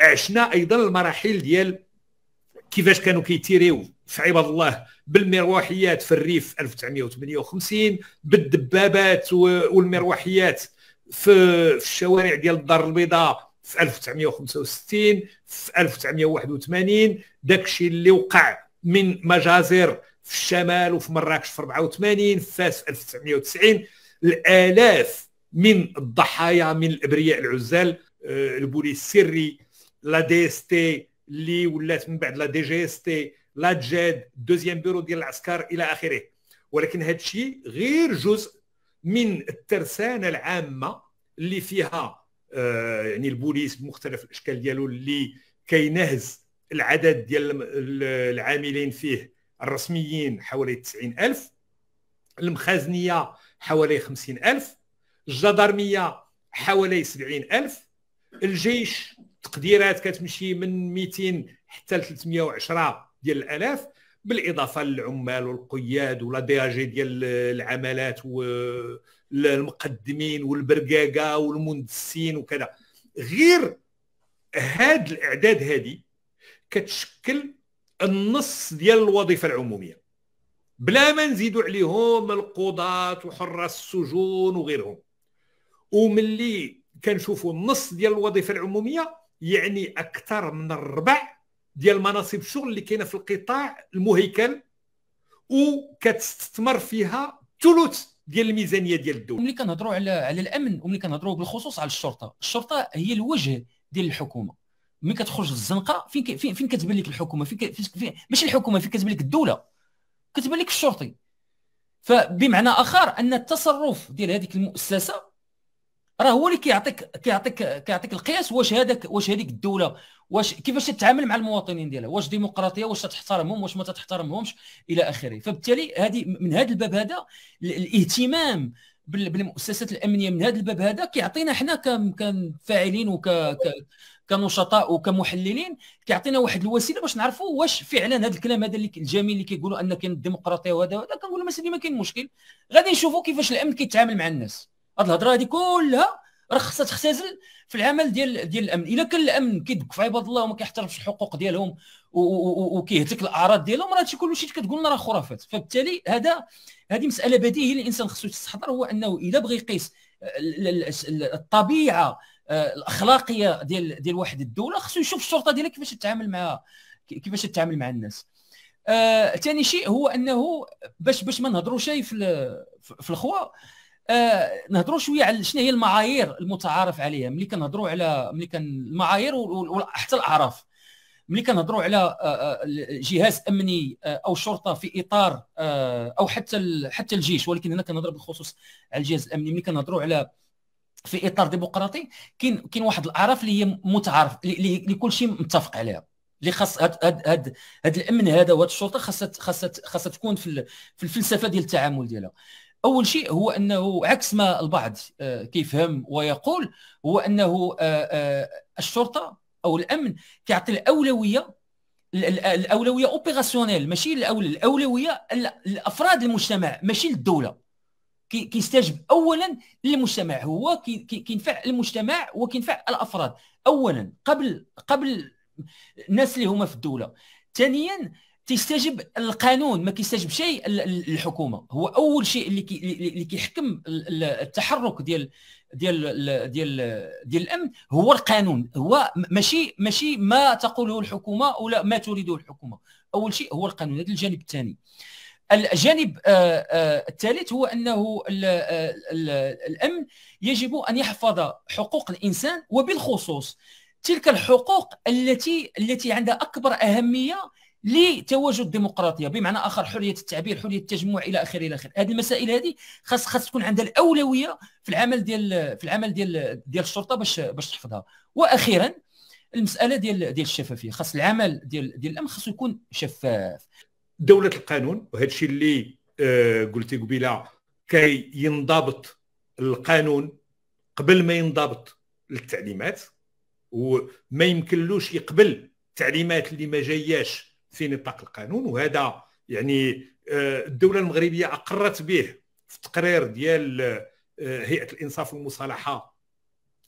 عشنا ايضا المراحل ديال كيفاش كانوا كيتيريو في عباد الله بالمروحيات في الريف 1958 بالدبابات والمروحيات في الشوارع ديال الدار البيضاء في 1965 في 1981 داك الشيء اللي وقع من مجازر في الشمال وفي مراكش في 84 في فاس في 1990 الالاف من الضحايا من الابرياء العزال آه، البوليس السري لا دي اس تي اللي ولات من بعد لا دي جي اس تي لا جاد دوزيام بيرو ديال العسكر الى اخره ولكن هذا الشيء غير جزء من الترسانه العامه اللي فيها آه، يعني البوليس بمختلف الاشكال ديالو اللي كينهز العدد ديال العاملين فيه الرسميين حوالي 90000 المخازنيه حوالي 50000 الجدرميه حوالي 70000 الجيش التقديرات كتمشي من 200 حتى ل 310 ديال الالاف بالاضافه للعمال والقياد ولا دي اجي ديال العمالات والمقدمين والبرقاقه والمندسين وكذا غير هاد الاعداد هذه كتشكل النص ديال الوظيفه العموميه بلا ما نزيدوا عليهم القضاة وحراس السجون وغيرهم وملي كنشوفوا النص ديال الوظيفه العموميه يعني اكثر من الربع ديال مناصب الشغل اللي كاينه في القطاع المهيكل وكتستثمر فيها ثلث ديال الميزانيه ديال الدوله ملي كنهضروا على على الامن وملي كنهضروا بالخصوص على الشرطه الشرطه هي الوجه ديال الحكومه ملي كتخرج للزنقه فين فين, فين كتبان لك الحكومه فين, فين فين ماشي الحكومه فين كتبان لك الدوله كتبان لك الشرطي فبمعنى اخر ان التصرف ديال هذيك المؤسسه راه هو اللي كيعطيك كيعطيك كيعطيك القياس واش هذاك واش هذيك الدوله واش كيفاش تتعامل مع المواطنين ديالها واش ديمقراطيه واش تحترمهم واش ما تحترمهمش الى اخره فبالتالي هذه من هذا الباب هذا الاهتمام بالمؤسسات الامنيه من هذا الباب هذا كيعطينا حنا كفاعلين وك كنشطاء وكمحللين كيعطينا واحد الوسيله باش نعرفوا واش فعلا هذا الكلام هذا الجميل اللي كيقولوا ان كاين الديمقراطيه وهذا وهذا كنقول مثلا ما كاين مشكل غادي نشوفوا كيفاش الامن كيتعامل مع الناس هاد الهضره هذه كلها راه خصها تختزل في العمل ديال ديال الامن الا كان الامن كيدق في عباد الله وما كيحترمش الحقوق ديالهم وكيهتك الاعراض ديالهم راه هادشي كل شيء كتقول لنا راه خرافات فبالتالي هذا هذه مساله بديهيه الانسان خصو يستحضر هو انه الا بغى يقيس الطبيعه آه، الاخلاقيه ديال ديال واحد الدوله خصو يشوف الشرطه ديالها كيفاش تتعامل مع كيفاش تتعامل مع الناس آه، ثاني آه شيء هو انه باش باش ما نهضروش في في الخوا آه، نهضروا شويه على شنو هي المعايير المتعارف عليها ملي كنهضروا على ملي كان المعايير وحتى الاعراف ملي كنهضروا على آه، آه، جهاز امني او شرطه في اطار او حتى حتى الجيش ولكن هنا كنهضر بالخصوص على الجهاز الامني ملي كنهضروا على في اطار ديمقراطي كاين كاين واحد الاعراف اللي هي متعارف اللي كل شيء متفق عليها اللي خاص هاد هاد هاد, هاد الامن هذا وهاد الشرطه خاصها خاصها خاصها تكون في في الفلسفه ديال التعامل ديالها اول شيء هو انه عكس ما البعض آه، كيفهم ويقول هو انه آه، آه، الشرطه او الامن كيعطي الاولويه الاولويه اوبيراسيونيل ماشي الاولويه لافراد المجتمع ماشي للدوله كيستجب اولا للمجتمع هو كينفع المجتمع وكينفع الافراد اولا قبل قبل الناس اللي هما في الدوله ثانيا تستجب القانون ما كيستجب شيء الحكومه هو اول شيء اللي كي اللي كيحكم التحرك ديال ديال ديال ديال الامن هو القانون هو ماشي ماشي ما تقوله الحكومه ولا ما تريده الحكومه اول شيء هو القانون هذا الجانب الثاني الجانب آه، آه، الثالث هو انه آه، الامن يجب ان يحفظ حقوق الانسان وبالخصوص تلك الحقوق التي التي عندها اكبر اهميه لتواجد الديمقراطيه بمعنى اخر حريه التعبير حريه التجمع الى اخره الى اخره هذه المسائل هذه خاص خاص تكون عندها الاولويه في العمل ديال في العمل ديال ديال الشرطه باش باش تحفظها واخيرا المساله ديال ديال الشفافيه خاص العمل ديال ديال الامن خاصو يكون شفاف دوله القانون وهذا الشيء اللي آه، قلتي قبيله كي ينضبط القانون قبل ما ينضبط للتعليمات وما يمكنلوش يقبل التعليمات اللي ما جاياش في نطاق القانون وهذا يعني آه، الدوله المغربيه اقرت به في التقرير ديال آه، هيئه الانصاف والمصالحه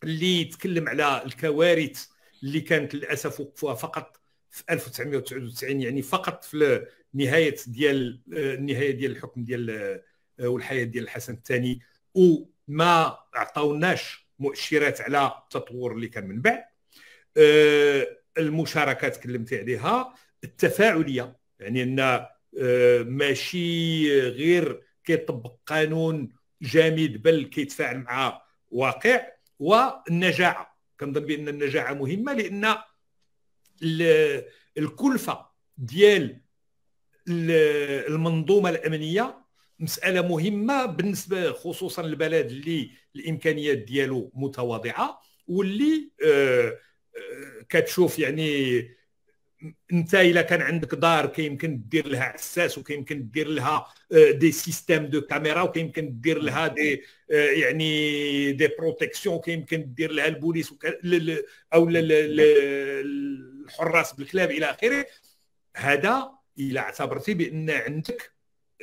اللي تكلم على الكوارث اللي كانت للاسف وقفوها فقط في 1999 يعني فقط في نهايه ديال النهايه آه، ديال الحكم ديال والحياه ديال الحسن الثاني وما أعطوناش مؤشرات على التطور اللي كان من بعد المشاركه تكلمت عليها التفاعليه يعني ان آه، ماشي غير كيطبق قانون جامد بل كيتفاعل مع واقع والنجاعه كنظن بان النجاعه مهمه لان الكلفه ديال المنظومه الامنيه مساله مهمه بالنسبه خصوصا البلد اللي الامكانيات ديالو متواضعه واللي آه، آه، كتشوف يعني انت الا كان عندك دار كيمكن دير لها عساس وكيمكن دير لها آه، دي سيستيم دو كاميرا وكيمكن دير لها دي آه، يعني دي بروتيكسيون كيمكن دير لها البوليس او الحراس بالكلاب الى اخره هذا الا اعتبرتي بان عندك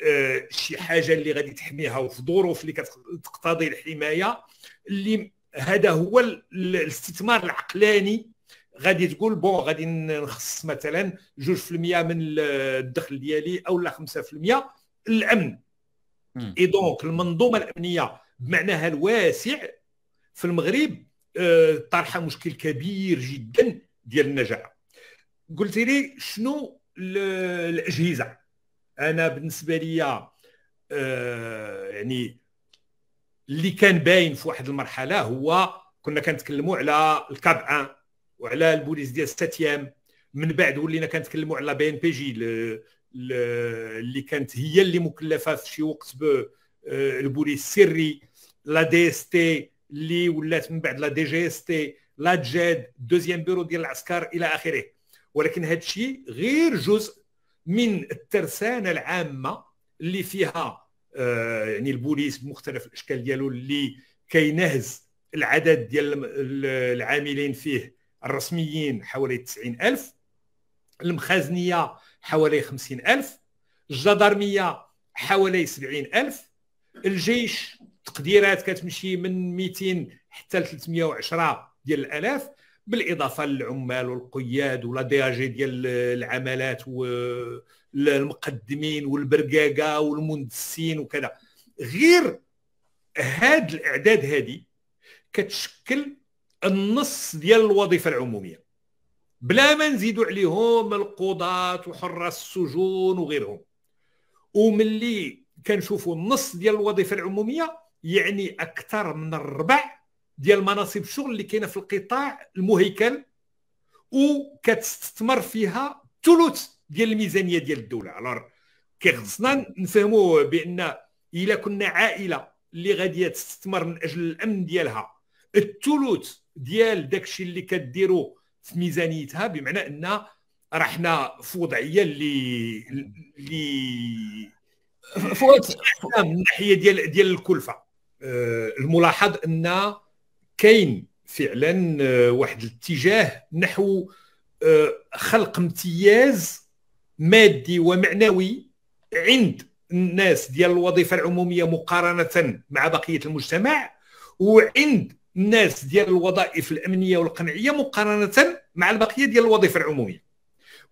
آه، شي حاجه اللي غادي تحميها وفي ظروف اللي كتقتضي الحمايه اللي هذا هو الاستثمار العقلاني غادي تقول بون غادي نخصص مثلا 2% من الدخل ديالي او لا 5% للامن اي دونك المنظومه الامنيه بمعناها الواسع في المغرب آه، طارحه مشكل كبير جدا ديال النجاعه قلت لي شنو الاجهزه انا بالنسبه لي آه، يعني اللي كان باين في واحد المرحله هو كنا كنتكلموا على الكاب 1 وعلى البوليس ديال ايام من بعد ولينا كنتكلموا على بي ان بي جي اللي كانت هي اللي مكلفه في شي وقت بالبوليس آه، السري لا دي اس تي اللي ولات من بعد لا دي جي اس تي لا جاد دوزيام بيرو ديال العسكر الى اخره ولكن هذا الشيء غير جزء من الترسانه العامه اللي فيها آه، يعني البوليس بمختلف الاشكال ديالو اللي كينهز العدد ديال العاملين فيه الرسميين حوالي 90000 المخازنيه حوالي 50000 الجدرميه حوالي 70000 الجيش تقديرات كتمشي من 200 حتى 310 ديال الالاف بالاضافه للعمال والقياد ولا دي اجي ديال العملات والمقدمين والبرقاقه والمندسين وكذا غير هاد الاعداد هذه كتشكل النص ديال الوظيفه العموميه بلا ما نزيدوا عليهم القضاة وحراس السجون وغيرهم وملي كنشوفوا النص ديال الوظيفه العموميه يعني اكثر من الربع ديال مناصب الشغل اللي كاينه في القطاع المهيكل وكتستثمر فيها ثلث ديال الميزانيه ديال الدوله على كيخصنا نفهموا بان الا كنا عائله اللي غادي تستثمر من اجل الامن ديالها الثلث ديال داكشي اللي كديروا في ميزانيتها بمعنى ان راه حنا في وضعيه اللي اللي فوت من الناحيه ديال ديال الكلفه آه، الملاحظ ان كاين فعلا آه، واحد الاتجاه نحو آه، خلق امتياز مادي ومعنوي عند الناس ديال الوظيفه العموميه مقارنه مع بقيه المجتمع وعند الناس ديال الوظائف الامنيه والقمعيه مقارنه مع البقيه ديال الوظيفه العموميه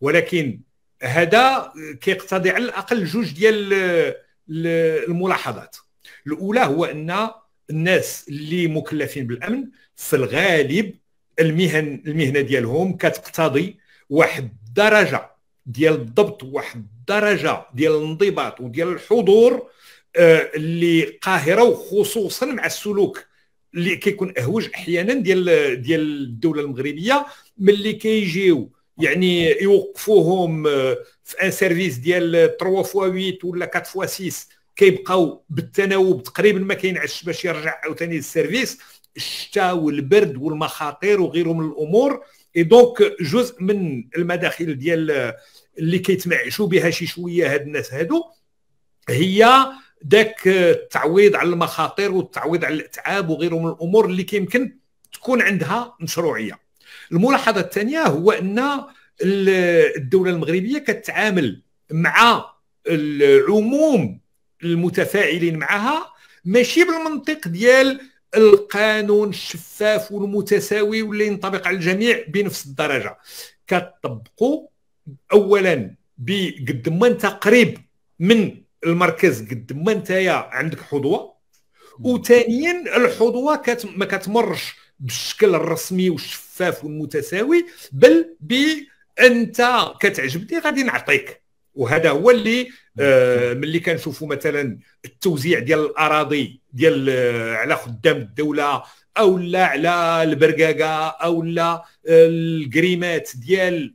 ولكن هذا كيقتضي على الاقل جوج ديال الملاحظات الاولى هو ان الناس اللي مكلفين بالامن في الغالب المهن المهنه ديالهم كتقتضي واحد الدرجه ديال الضبط واحد الدرجه ديال الانضباط وديال الحضور آه، اللي قاهره وخصوصا مع السلوك اللي كيكون اهوج احيانا ديال ديال الدوله المغربيه ملي كيجيو يعني يوقفوهم آه، في ان سيرفيس ديال 3 فوا 8 ولا 4 فوا 6 كيبقاو بالتناوب تقريبا ما كينعش باش يرجع عاوتاني للسيرفيس الشتاء والبرد والمخاطر وغيره من الامور اي دونك جزء من المداخل ديال اللي كيتمعشوا بها شي شويه هاد الناس هادو هي ذاك آه، التعويض على المخاطر والتعويض على الاتعاب وغيره من الامور اللي كيمكن تكون عندها مشروعيه الملاحظه الثانيه هو ان الدوله المغربيه كتعامل مع العموم المتفاعلين معها ماشي بالمنطق ديال القانون الشفاف والمتساوي واللي ينطبق على الجميع بنفس الدرجه كتطبقوا اولا بقد ما انت قريب من المركز قد ما نتايا عندك حظوه وثانيا الحظوه كت ما كتمرش بالشكل الرسمي والشفاف والمتساوي بل بانت كتعجبني غادي نعطيك وهذا هو اللي آه، ملي كنشوفوا مثلا التوزيع ديال الاراضي ديال آه، على خدام الدوله او لا على البرقاقه او لا آه، الكريمات ديال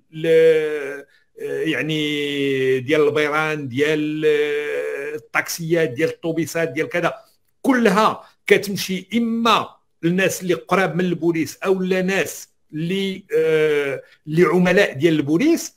آه، يعني ديال البيران ديال آه، الطاكسيات ديال الطوبيسات ديال كذا كلها كتمشي اما للناس اللي قراب من البوليس او لناس اللي آه عملاء ديال البوليس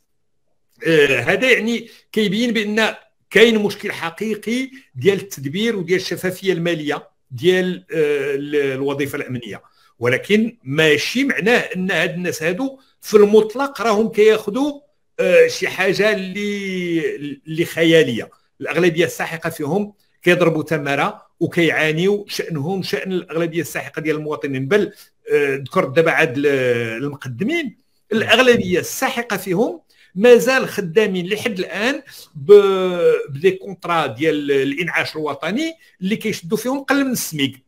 آه هذا يعني كيبين بان كاين مشكل حقيقي ديال التدبير وديال الشفافيه الماليه ديال آه الوظيفه الامنيه ولكن ماشي معناه ان هاد الناس هادو في المطلق راهم كياخذوا آه، شي حاجه اللي اللي خياليه الاغلبيه الساحقه فيهم كيضربوا تماره وكيعانيوا شانهم شان الاغلبيه الساحقه ديال المواطنين بل آه، ذكرت دابا عاد المقدمين الاغلبيه الساحقه فيهم مازال خدامين لحد الان بدي كونترا ديال الانعاش الوطني اللي كيشدوا فيهم قل من السميك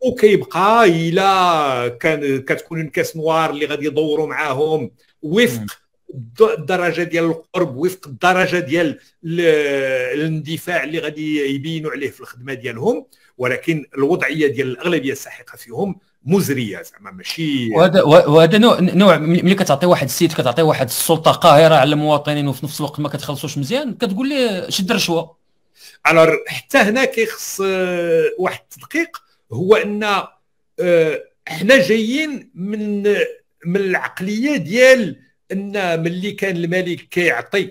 وكيبقى الى كان كتكون كاس نوار اللي غادي يدوروا معاهم وفق الدرجه ديال القرب وفق الدرجه ديال الاندفاع اللي غادي يبينوا عليه في الخدمه ديالهم ولكن الوضعيه ديال الاغلبيه الساحقه فيهم مزريه زعما ماشي وهذا وهذا نوع نوع ملي كتعطي واحد السيد كتعطي واحد السلطه قاهره على المواطنين وفي نفس الوقت ما كتخلصوش مزيان كتقول لي شد الرشوه على حتى هنا كيخص آه، واحد التدقيق هو ان احنا آه، جايين من آه، من العقليه ديال ان ملي كان الملك كيعطي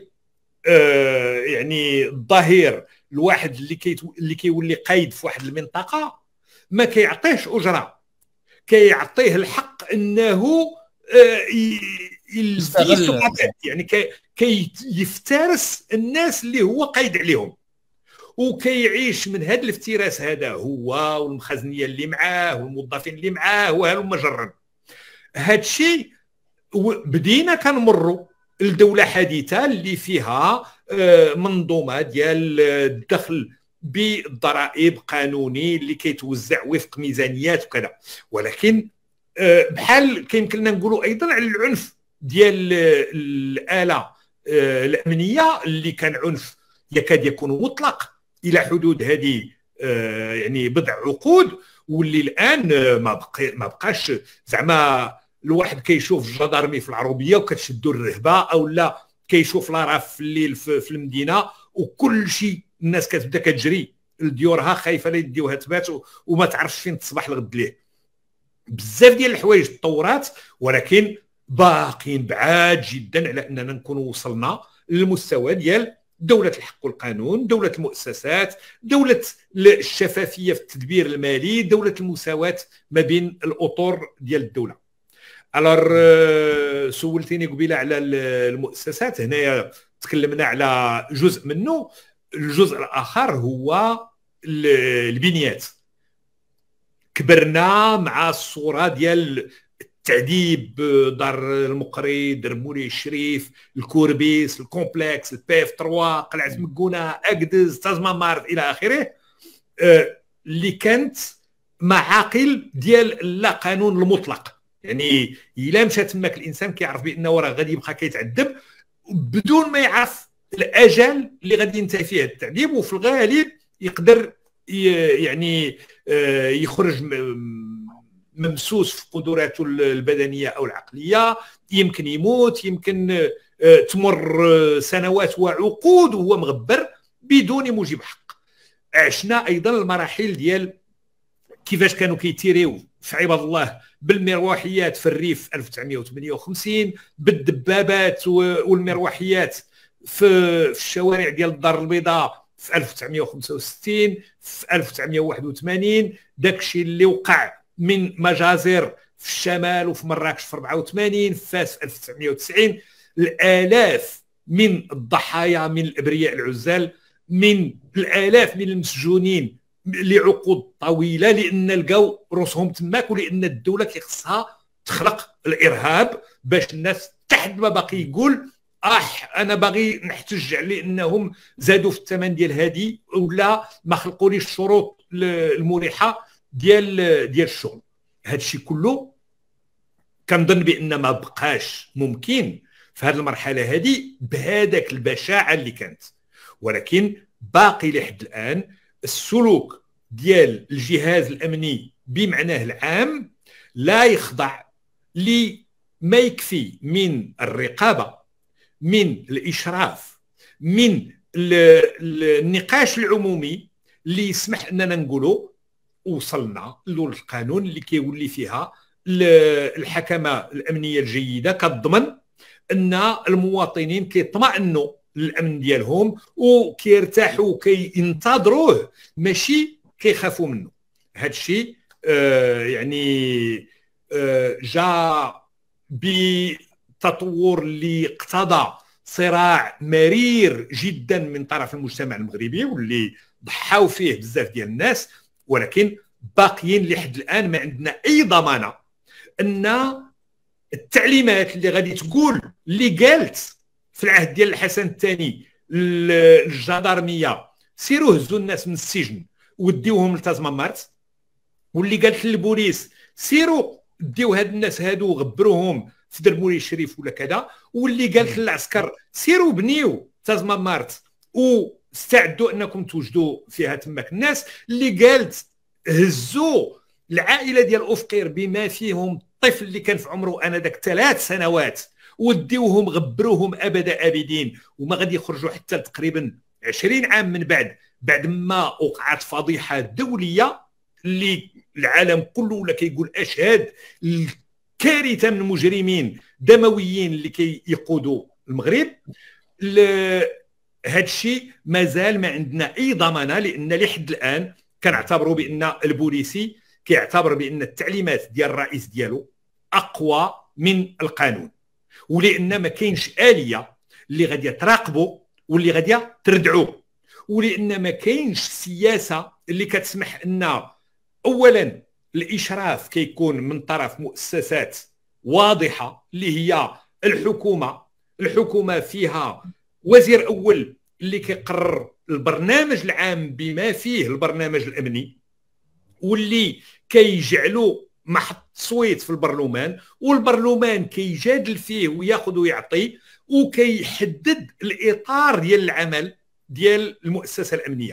آه، يعني الظهير الواحد اللي كي اللي كيولي قايد في واحد المنطقه ما كيعطيهش اجره كيعطيه الحق انه آه، يعني كي, يفترس الناس اللي هو قايد عليهم وكيعيش من هذا الافتراس هذا هو والمخزنيه اللي معاه والموظفين اللي معاه وهلم مجرا هذا الشيء بدينا كنمروا لدوله حديثه اللي فيها آه، منظومه ديال الدخل بضرائب قانوني اللي كيتوزع وفق ميزانيات وكذا ولكن آه، بحال كيمكن لنا نقولوا ايضا على العنف ديال آه، الاله الامنيه اللي كان عنف يكاد يكون مطلق الى حدود هذه يعني بضع عقود واللي الان ما ما بقاش زعما الواحد كيشوف الجدارمي في العروبيه وكتشدو الرهبه او لا كيشوف لاراف في الليل في, المدينه وكل شيء الناس كتبدا كتجري لديورها خايفه لا يديوها تبات وما تعرفش فين تصبح الغد ليه بزاف ديال الحوايج تطورات ولكن باقيين بعاد جدا على اننا نكون وصلنا للمستوى ديال دولة الحق والقانون، دولة المؤسسات، دولة الشفافية في التدبير المالي، دولة المساواة ما بين الأطر ديال الدولة. الور euh, سولتيني قبيله على المؤسسات هنايا تكلمنا على جزء منه الجزء الاخر هو البنيات كبرنا مع الصوره ديال التعذيب دار المقري دار مولي الشريف الكوربيس الكومبلكس البيف 3 قلعه مكونه اكدز تازما مارت الى اخره آه، اللي كانت معاقل ديال لا قانون المطلق يعني الا مشى تماك الانسان كيعرف بانه راه غادي يبقى كيتعذب بدون ما يعرف الاجل اللي غادي ينتهي فيه التعذيب وفي الغالب يقدر يعني آه، يخرج ممسوس في قدراته البدنيه او العقليه يمكن يموت يمكن آه، تمر آه، سنوات وعقود وهو مغبر بدون موجب حق عشنا ايضا المراحل ديال كيفاش كانوا كيتيريو في عباد الله بالمروحيات في الريف 1958 بالدبابات والمروحيات في الشوارع ديال الدار البيضاء في 1965 في 1981 داكشي اللي وقع من مجازر في الشمال وفي مراكش في 84 في فاس 1990 الالاف من الضحايا من الابرياء العزال من الالاف من المسجونين لعقود طويله لان لقاو رؤوسهم تماك ولان الدوله كيخصها تخلق الارهاب باش الناس تحت ما باقي يقول اح آه، انا باغي نحتج على انهم زادوا في الثمن ديال هذه ولا ما خلقوليش الشروط المريحه ديال ديال الشغل هذا الشيء كله كنظن بان ما بقاش ممكن في هذه المرحله هذه بهذاك البشاعه اللي كانت ولكن باقي لحد الان السلوك ديال الجهاز الامني بمعناه العام لا يخضع لما يكفي من الرقابه من الاشراف من النقاش العمومي اللي يسمح اننا نقولوا وصلنا للقانون اللي كيولي فيها الحكمه الامنيه الجيده كتضمن ان المواطنين كيطمئنوا الامن ديالهم وكيرتاحوا وكينتظروه ماشي كيخافوا منه هذا الشيء آه يعني آه جاء بتطور اللي اقتضى صراع مرير جدا من طرف المجتمع المغربي واللي ضحاو فيه بزاف ديال الناس ولكن باقيين لحد الان ما عندنا اي ضمانه ان التعليمات اللي غادي تقول اللي قالت في العهد ديال الحسن الثاني الجدارميه سيروا هزوا الناس من السجن وديوهم لتازما مارت واللي قالت للبوليس سيروا ديو هاد الناس هادو غبروهم في درب مولاي الشريف ولا كذا واللي قالت للعسكر سيروا بنيو مارت واستعدوا انكم توجدوا فيها تماك الناس اللي قالت هزوا العائله ديال اوفقير بما فيهم الطفل اللي كان في عمره انا ذاك ثلاث سنوات وديوهم غبروهم ابد ابدين وما غادي يخرجوا حتى تقريبا 20 عام من بعد بعد ما وقعت فضيحه دوليه اللي العالم كله ولا كيقول اشهد الكارثه من مجرمين دمويين اللي كيقودوا المغرب هذا الشيء مازال ما عندنا اي ضمانه لان لحد الان كنعتبروا بان البوليسي كيعتبر بان التعليمات ديال الرئيس ديالو اقوى من القانون ولان ما كاينش اليه اللي غادي تراقبوا واللي غادي تردعوا ولان ما كاينش سياسه اللي كتسمح ان اولا الاشراف كيكون من طرف مؤسسات واضحه اللي هي الحكومه الحكومه فيها وزير اول اللي كيقرر البرنامج العام بما فيه البرنامج الامني واللي كيجعلوا محط تصويت في البرلمان والبرلمان كيجادل فيه وياخذ ويعطي وكيحدد الاطار ديال العمل ديال المؤسسه الامنيه